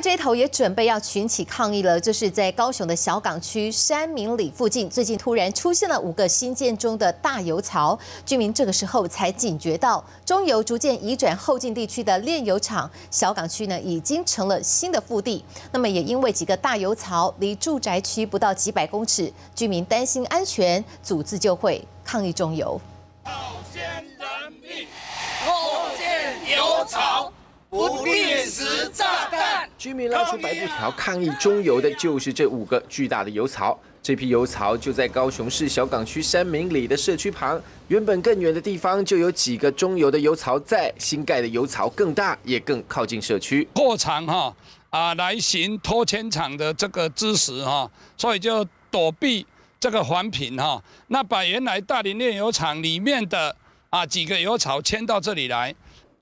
这一头也准备要群起抗议了，就是在高雄的小港区山明里附近，最近突然出现了五个新建中的大油槽，居民这个时候才警觉到中油逐渐移转后进地区的炼油厂，小港区呢已经成了新的腹地。那么也因为几个大油槽离住宅区不到几百公尺，居民担心安全，组织就会抗议中油。冒人命，后建油槽，不定时炸弹。居民拉出白布条抗议中油的，就是这五个巨大的油槽。这批油槽就在高雄市小港区三明里的社区旁。原本更远的地方就有几个中油的油槽在，新盖的油槽更大，也更靠近社区。过长哈啊，来寻拖迁厂的这个知识哈，所以就躲避这个环评哈。那把原来大林炼油厂里面的啊几个油槽迁到这里来。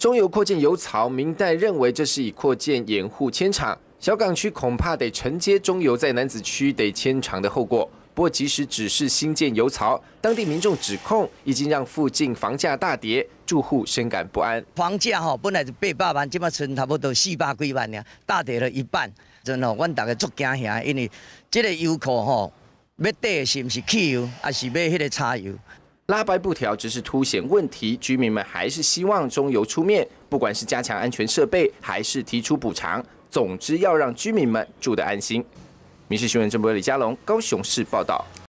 中油扩建油槽，明代认为这是以扩建掩护迁厂，小港区恐怕得承接中油在南子区得迁厂的后果。不过，即使只是新建油槽，当地民众指控已经让附近房价大跌，住户深感不安。房价哈，本来是八百万，这么存差不多四百几万，呢，大跌了一半。的、哦，阮大家足惊吓，因为这个油库吼，要底是毋是汽油，还是要迄个柴油？拉白布条只是凸显问题，居民们还是希望中油出面，不管是加强安全设备，还是提出补偿，总之要让居民们住得安心。民事新闻郑播李佳龙，高雄市报道。